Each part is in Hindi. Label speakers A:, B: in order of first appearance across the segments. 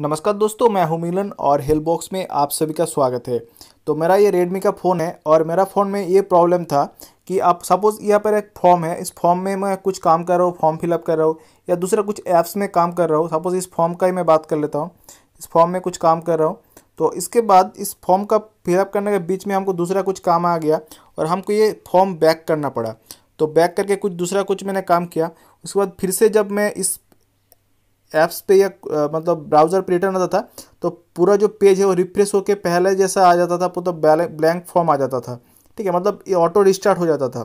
A: नमस्कार दोस्तों मैं हूं मिलन और हेल्पबॉक्स बॉक्स में आप सभी का स्वागत है तो मेरा ये रेडमी का फ़ोन है और मेरा फ़ोन में ये प्रॉब्लम था कि आप सपोज़ यहाँ पर एक फॉर्म है इस फॉर्म में मैं कुछ काम कर रहा हूँ फॉर्म फिलअप कर रहा हूँ या दूसरा कुछ ऐप्स में काम कर रहा हूँ सपोज़ इस फॉर्म का ही मैं बात कर लेता हूँ इस फॉर्म में कुछ काम कर रहा हूँ तो इसके बाद इस फॉर्म का फिलअप करने के बीच में हमको दूसरा कुछ काम आ गया और हमको ये फॉर्म बैक करना पड़ा तो बैक करके कुछ दूसरा कुछ मैंने काम किया उसके बाद फिर से जब मैं इस ऐप्स पे या मतलब ब्राउज़र पर रिटर्न आता था तो पूरा जो पेज है वो रिफ्रेश होकर पहले जैसा आ जाता था मतलब तो ब्लैंक फॉर्म आ जाता था ठीक है मतलब ये ऑटो रिस्टार्ट हो जाता था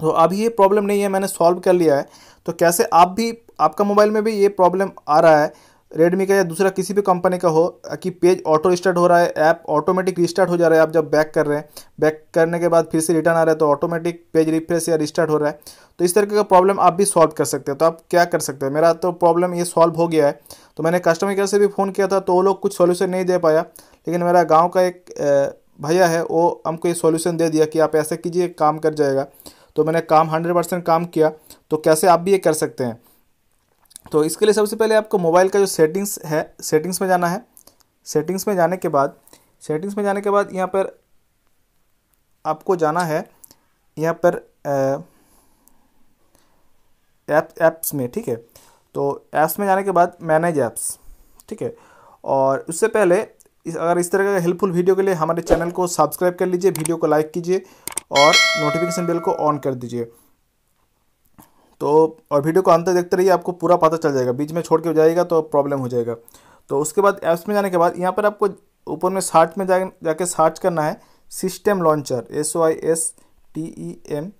A: तो अभी ये प्रॉब्लम नहीं है मैंने सॉल्व कर लिया है तो कैसे आप भी आपका मोबाइल में भी ये प्रॉब्लम आ रहा है रेडमी का या दूसरा किसी भी कंपनी का हो कि पेज ऑटो स्टार्ट हो रहा है ऐप ऑटोमेटिक रिस्टार्ट हो जा रहा है आप जब बैक कर रहे हैं बैक करने के बाद फिर से रिटर्न आ रहा है तो ऑटोमेटिक पेज रिफ्रेश या रिस्टार्ट हो रहा है तो इस तरीके का प्रॉब्लम आप भी सॉल्व कर सकते हैं तो आप क्या कर सकते हैं मेरा तो प्रॉब्लम ये सॉल्व हो गया है तो मैंने कस्टमर केयर से भी फ़ोन किया था तो वो लोग कुछ सोल्यूशन नहीं दे पाया लेकिन मेरा गाँव का एक भैया है वो हमको ये सोल्यूशन दे दिया कि आप ऐसे कीजिए काम कर जाएगा तो मैंने काम हंड्रेड परसेंट काम किया तो कैसे आप भी ये कर सकते हैं तो इसके लिए सबसे पहले आपको मोबाइल का जो सेटिंग्स है सेटिंग्स में जाना है सेटिंग्स में जाने के बाद सेटिंग्स में जाने के बाद यहाँ पर आपको जाना है यहाँ पर ऐप ऐप्स में ठीक है तो ऐप्स में जाने के बाद मैनेज ऐप्स ठीक है और उससे पहले इस अगर इस तरह का हेल्पफुल वीडियो के लिए हमारे चैनल को सब्सक्राइब कर लीजिए वीडियो को लाइक कीजिए और नोटिफिकेशन बेल को ऑन कर दीजिए तो और वीडियो को अंत तक देखते रहिए आपको पूरा पता चल जाएगा बीच में छोड़ के जाएगा तो प्रॉब्लम हो जाएगा तो उसके बाद ऐप्स में जाने के बाद यहाँ पर आपको ऊपर में सर्च में जा जाके सर्च करना है system launcher S O I S T E M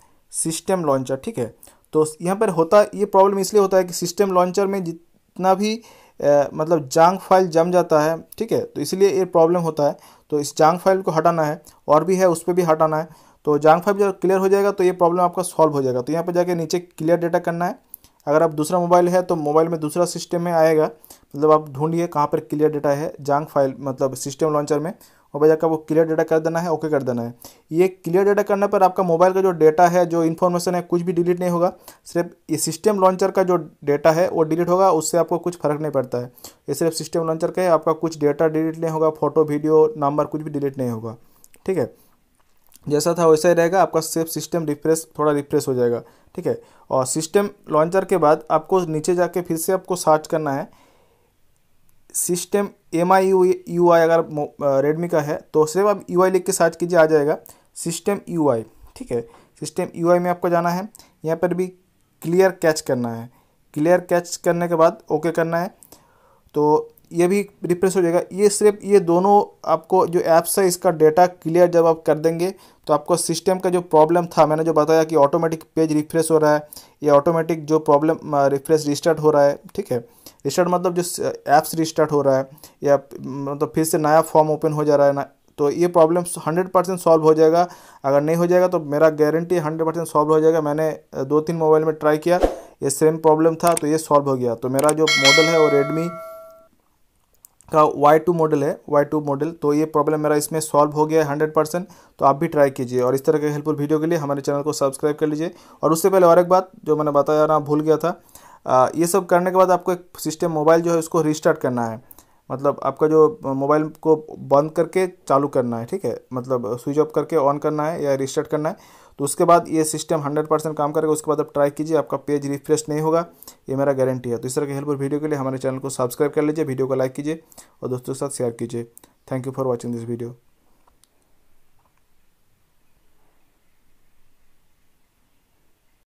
A: system launcher ठीक है तो यहाँ पर होता ये प्रॉब्लम इसलिए होता है कि सिस्टम लॉन्चर में जितना भी ए, मतलब जांग फाइल जम जाता है ठीक है तो इसलिए ये प्रॉब्लम होता है तो इस जांग फाइल को हटाना है और भी है उस पर भी हटाना है तो जांग फाइव जब क्लियर हो जाएगा तो ये प्रॉब्लम आपका सॉल्व हो जाएगा तो यहाँ पर जाके नीचे क्लियर डेटा करना है अगर आप दूसरा मोबाइल है तो मोबाइल में दूसरा सिस्टम में आएगा मतलब आप ढूंढिए कहाँ पर क्लियर डेटा है जांग फाइल मतलब सिस्टम लॉन्चर में और भाई जाकर वो क्लियर डेटा कर देना है ओके कर देना है ये क्लियर डेटा करने पर आपका मोबाइल का जो डेटा है जो इन्फॉर्मेशन है कुछ भी डिलीट नहीं होगा सिर्फ ये सिस्टम लॉन्चर का जो डेटा है वो डिलीट होगा उससे आपको कुछ फर्क नहीं पड़ता है ये सिर्फ सिस्टम लॉन्चर का है आपका कुछ डेटा डिलीट नहीं होगा फोटो वीडियो नंबर कुछ भी डिलीट नहीं होगा ठीक है जैसा था वैसा ही रहेगा आपका सेफ सिस्टम रिफ्रेश थोड़ा रिफ्रेश हो जाएगा ठीक है और सिस्टम लॉन्चर के बाद आपको नीचे जाके फिर से आपको सर्च करना है system M I U I अगर रेडमी का है तो सिर्फ आप यू आई लिख के सर्च कीजिए आ जाएगा सिस्टम यू आई ठीक है सिस्टम यू आई में आपको जाना है यहाँ पर भी क्लियर कैच करना है क्लियर कैच करने के बाद ओके करना है तो ये भी रिप्रेस हो जाएगा ये सिर्फ ये दोनों आपको जो ऐप्स है इसका डेटा क्लियर जब आप कर देंगे तो आपको सिस्टम का जो प्रॉब्लम था मैंने जो बताया कि ऑटोमेटिक पेज रिफ्रेश हो रहा है या ऑटोमेटिक जो प्रॉब्लम रिफ्रेश रिस्टार्ट हो रहा है ठीक है रिस्टार्ट मतलब जो ऐप्स रिस्टार्ट हो रहा है या मतलब फिर से नया फॉर्म ओपन हो जा रहा है ना तो ये प्रॉब्लम हंड्रेड परसेंट सॉल्व हो जाएगा अगर नहीं हो जाएगा तो मेरा गारंटी हंड्रेड परसेंट सॉल्व हो जाएगा मैंने दो तीन मोबाइल में ट्राई किया ये सेम प्रॉब्लम था तो ये सॉल्व हो गया तो मेरा जो मॉडल है वो रेडमी का वाई टू मॉडल है वाई टू मॉडल तो ये प्रॉब्लम मेरा इसमें सॉल्व हो गया है हंड्रेड परसेंट तो आप भी ट्राई कीजिए और इस तरह के हेल्पफुल वीडियो के लिए हमारे चैनल को सब्सक्राइब कर लीजिए और उससे पहले और एक बात जो मैंने बताया ना भूल गया था आ, ये सब करने के बाद आपको एक सिस्टम मोबाइल जो है उसको रिस्टार्ट करना है मतलब आपका जो मोबाइल को बंद करके चालू करना है ठीक है मतलब स्विच ऑफ करके ऑन करना है या रिस्टार्ट करना है तो उसके बाद ये सिस्टम 100 परसेंट काम करेगा उसके बाद आप ट्राई कीजिए आपका पेज रिफ्रेश नहीं होगा ये मेरा गारंटी है तो इस तरह के हेल्पफुल वीडियो के लिए हमारे चैनल को सब्सक्राइब कर लीजिए वीडियो को लाइक कीजिए और दोस्तों के साथ शेयर कीजिए thank you for watching this video